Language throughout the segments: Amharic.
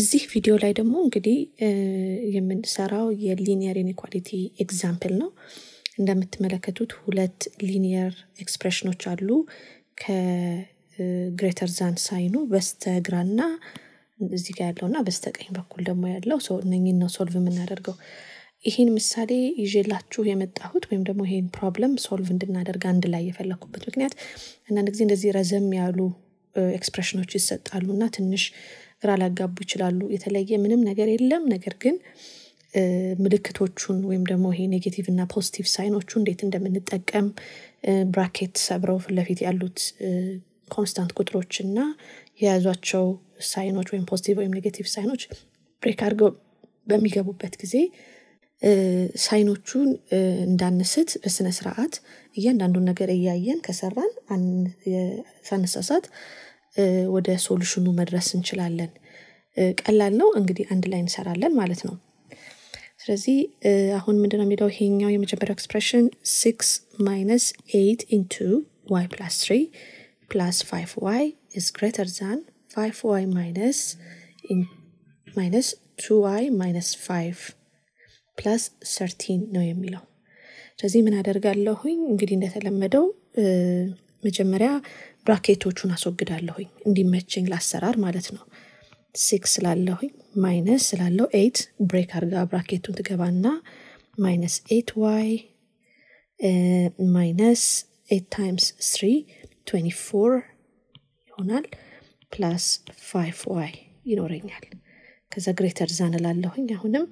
እዚህ ቪዲዮ ላይ ደግሞ እንግዲህ የምንሰራው የሊኒየር ኢኒኳሊቲ ኤግዛምፕል ነው። እንደምትመለከቱት ሁለት ሊኒየር ኤክስፕሬሽኖች አሉ። ከግሬተር ዛን ሳይኑ በስተግራና እዚህ ጋር ያለው እና በስተቀኝ በኩል ደግሞ ያለው ሰው እነኝን ነው ሶልቭ የምናደርገው። ይህን ምሳሌ ይዤላችሁ የመጣሁት ወይም ደግሞ ይህን ፕሮብለም ሶልቭ እንድናደርግ አንድ ላይ የፈለኩበት ምክንያት አንዳንድ ጊዜ እንደዚህ ረዘም ያሉ ኤክስፕሬሽኖች ይሰጣሉ እና ትንሽ ግራ ሊያጋቡ ይችላሉ። የተለየ ምንም ነገር የለም። ነገር ግን ምልክቶቹን ወይም ደግሞ ይሄ ኔጌቲቭ እና ፖዚቲቭ ሳይኖቹ እንዴት እንደምንጠቀም ብራኬት ሰብረው ፍለፊት ያሉት ኮንስታንት ቁጥሮች እና የያዟቸው ሳይኖች ወይም ፖዚቲቭ ወይም ኔጌቲቭ ሳይኖች ብሬክ አድርገው በሚገቡበት ጊዜ ሳይኖቹን እንዳንስት በስነ እያንዳንዱን ነገር እያየን ከሰራን ሳነሳሳት ወደ ሶሉሽኑ መድረስ እንችላለን። ቀላል ነው እንግዲህ አንድ ላይ እንሰራለን ማለት ነው። ስለዚህ አሁን ምንድነው የሚለው ይሄኛው የመጀመሪያው ኤክስፕሬሽን ሲክስ ማይነስ ኤይት ኢንቱ ዋይ ፕላስ ትሪ ፕላስ ዋይ ኢዝ ግሬተር ዛን ዋይ ማይነስ ማይነስ ቱ ዋይ ማይነስ ፕላስ ሰርቲን ነው የሚለው። ስለዚህ ምን አደርጋለሁኝ እንግዲህ እንደተለመደው መጀመሪያ ብራኬቶቹን አስወግዳለሁኝ እንዲመቸኝ ለአሰራር ማለት ነው ሲክስ ስላለሁኝ ማይነስ ስላለው ኤት ብሬክ አርጋ ብራኬቱን ትገባና ማይነስ ኤት ዋይ ማይነስ ኤት ታይምስ ስሪ ትዌንቲ ፎር ይሆናል ፕላስ ፋይቭ ዋይ ይኖረኛል ከዛ ግሬተር ዛን ላለሁኝ አሁንም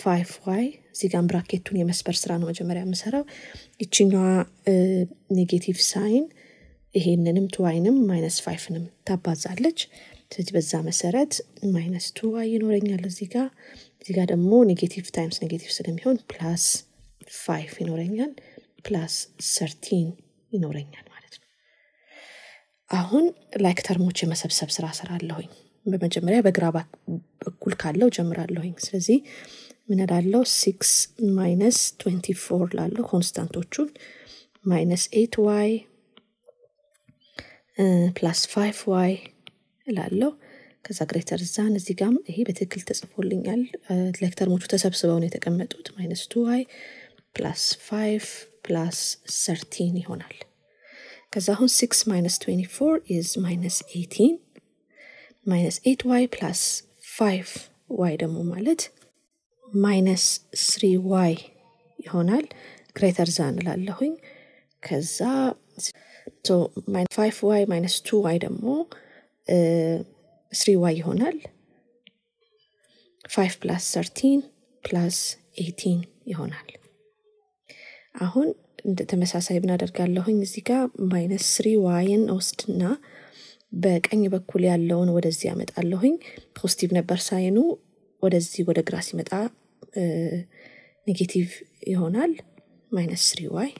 ፋይቭ ዋይ እዚጋም ብራኬቱን የመስበር ስራ ነው መጀመሪያ የምሰራው ይችኛዋ ኔጌቲቭ ሳይን ይሄንንም ቱዋይንም ማይነስ ፋይፍንም ታባዛለች። ስለዚህ በዛ መሰረት ማይነስ ቱዋይ ይኖረኛል እዚህ ጋ እዚህ ጋ ደግሞ ኔጌቲቭ ታይምስ ኔጌቲቭ ስለሚሆን ፕላስ ፋይፍ ይኖረኛል ፕላስ ሰርቲን ይኖረኛል ማለት ነው። አሁን ላይክ ተርሞች የመሰብሰብ ስራ ስራለሁኝ። በመጀመሪያ በግራ በኩል ካለው ጀምራለሁኝ። ስለዚህ ምን ላለው ሲክስ ማይነስ ትንቲ ፎር ላለው ኮንስታንቶቹን ማይነስ ኤት ዋይ ፕላስ ፋይቭ ዋይ ላለው ከዛ ግሬተር ዛን እዚህ ጋም ይሄ በትክክል ተጽፎልኛል። ለክተርሞቹ ተሰብስበውን ተሰብስበው ነው የተቀመጡት። ማይነስ ቱ ዋይ ፕላስ ፋይቭ ፕላስ ሰርቲን ይሆናል። ከዛ አሁን ሲክስ ማይነስ ትዌንቲ ፎር ኢዝ ማይነስ ኤይቲን ማይነስ ኤት ዋይ ፕላስ ፋይቭ ዋይ ደግሞ ማለት ማይነስ ስሪ ዋይ ይሆናል። ግሬተር ዛን እላለሁኝ ከዛ ሶ ፋይቭ ዋይ ማይነስ ቱ ዋይ ደግሞ ስሪ ዋይ ይሆናል። ፋይቭ ፕላስ ሰርቲን ፕላስ ኤቲን ይሆናል። አሁን እንደ ተመሳሳይ ብናደርጋለሁኝ እዚህ ጋር ማይነስ ስሪ ዋይን ወስድና በቀኝ በኩል ያለውን ወደዚህ ያመጣለሁኝ። ፖዚቲቭ ነበር ሳይኑ፣ ወደዚህ ወደ ግራ ሲመጣ ኔጌቲቭ ይሆናል ማይነስ ስሪ ዋይ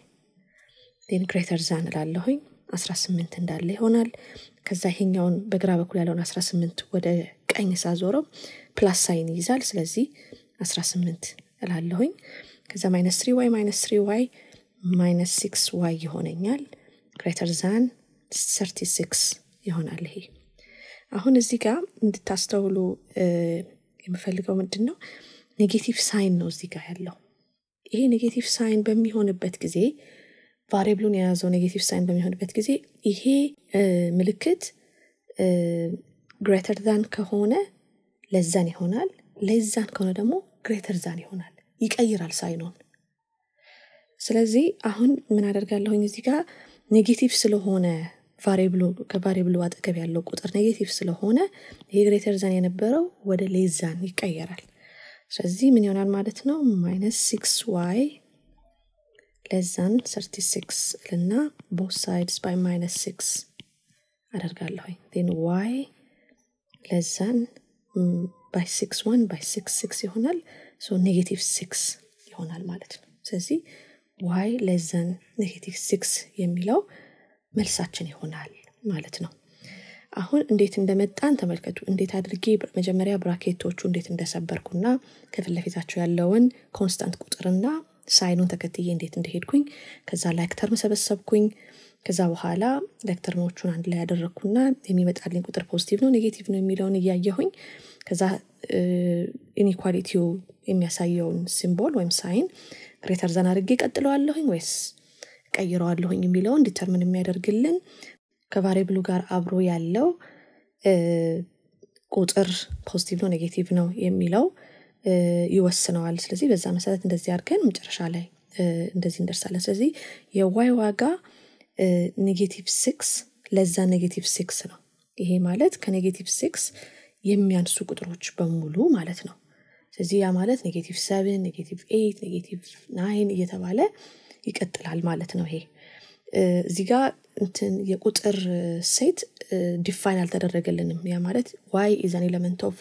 ን ግሬተር ዛን እላለሁኝ 18 እንዳለ ይሆናል ከዛ ይሄኛውን በግራ በኩል ያለውን 18 ወደ ቀኝ ሳዞረው ፕላስ ሳይን ይይዛል ስለዚህ 18 እላለሁኝ ከዛ ማይነስ ትሪ ዋይ ማይነስ ትሪ ዋይ ማይነስ ሲክስ ዋይ ይሆነኛል ግሬተር ዛን 36 ይሆናል ይሄ አሁን እዚህ ጋር እንድታስተውሉ የምፈልገው ምንድን ነው ኔጌቲቭ ሳይን ነው እዚህ ጋር ያለው ይሄ ኔጌቲቭ ሳይን በሚሆንበት ጊዜ ቫሪብሉን የያዘው ኔጌቲቭ ሳይን በሚሆንበት ጊዜ ይሄ ምልክት ግሬተር ዛን ከሆነ ለዛን ይሆናል ለዛን ከሆነ ደግሞ ግሬተር ዛን ይሆናል ይቀይራል ሳይኖን ስለዚህ አሁን ምን አደርጋለሁኝ እዚህ ጋር ኔጌቲቭ ስለሆነ ቫሪብሉ ከቫሪብሉ አጠገብ ያለው ቁጥር ኔጌቲቭ ስለሆነ ይሄ ግሬተር ዛን የነበረው ወደ ሌዛን ይቀየራል ስለዚህ ምን ይሆናል ማለት ነው ማይነስ ሲክስ ዋይ less than 36 ልና both sides by minus 6 አደርጋለሁኝ then y less than by 6 1 by 6 6 ይሆናል ሶ ኔጌቲቭ 6 ይሆናል ማለት ነው ስለዚህ y less than ኔጌቲቭ 6 የሚለው መልሳችን ይሆናል ማለት ነው አሁን እንዴት እንደመጣን ተመልከቱ እንዴት አድርጌ መጀመሪያ ብራኬቶቹ እንዴት እንደሰበርኩና ከፊት ለፊታቸው ያለውን ኮንስታንት ቁጥርና ሳይኑን ተከትዬ እንዴት እንደሄድኩኝ ከዛ ላይክተርም ሰበሰብኩኝ ከዛ በኋላ ሌክተርሞቹን አንድ ላይ ያደረግኩና የሚመጣልኝ ቁጥር ፖዚቲቭ ነው ኔጌቲቭ ነው የሚለውን እያየሁኝ ከዛ ኢኒኳሊቲው የሚያሳየውን ሲምቦል ወይም ሳይን ግሬተር ዘን አድርጌ ቀጥለዋለሁኝ ወይስ ቀይረዋለሁኝ የሚለውን ዲተርምን የሚያደርግልን ከቫሬብሉ ጋር አብሮ ያለው ቁጥር ፖዚቲቭ ነው ኔጌቲቭ ነው የሚለው ይወስነዋል። ስለዚህ በዛ መሰረት እንደዚህ አድርገን መጨረሻ ላይ እንደዚህ እንደርሳለን። ስለዚህ የዋይ ዋጋ ኔጌቲቭ ሲክስ ለዛ ኔጌቲቭ ሲክስ ነው። ይሄ ማለት ከኔጌቲቭ ሲክስ የሚያንሱ ቁጥሮች በሙሉ ማለት ነው። ስለዚህ ያ ማለት ኔጌቲቭ ሰብን፣ ኔጌቲቭ ኤት ኔጌቲቭ ናይን እየተባለ ይቀጥላል ማለት ነው። ይሄ እዚህ ጋ እንትን የቁጥር ሴት ዲፋይን አልተደረገልንም። ያ ማለት ዋይ ኢዝ ኤለመንት ኦፍ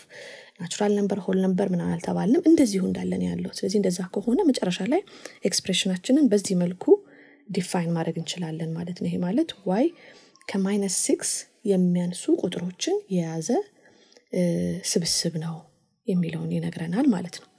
ናቹራል ነበር ሆል ነበር ምናምን አልተባልንም እንደዚሁ እንዳለን ያለው ስለዚህ እንደዛ ከሆነ መጨረሻ ላይ ኤክስፕሬሽናችንን በዚህ መልኩ ዲፋይን ማድረግ እንችላለን ማለት ነው ይሄ ማለት ዋይ ከማይነስ ሲክስ የሚያንሱ ቁጥሮችን የያዘ ስብስብ ነው የሚለውን ይነግረናል ማለት ነው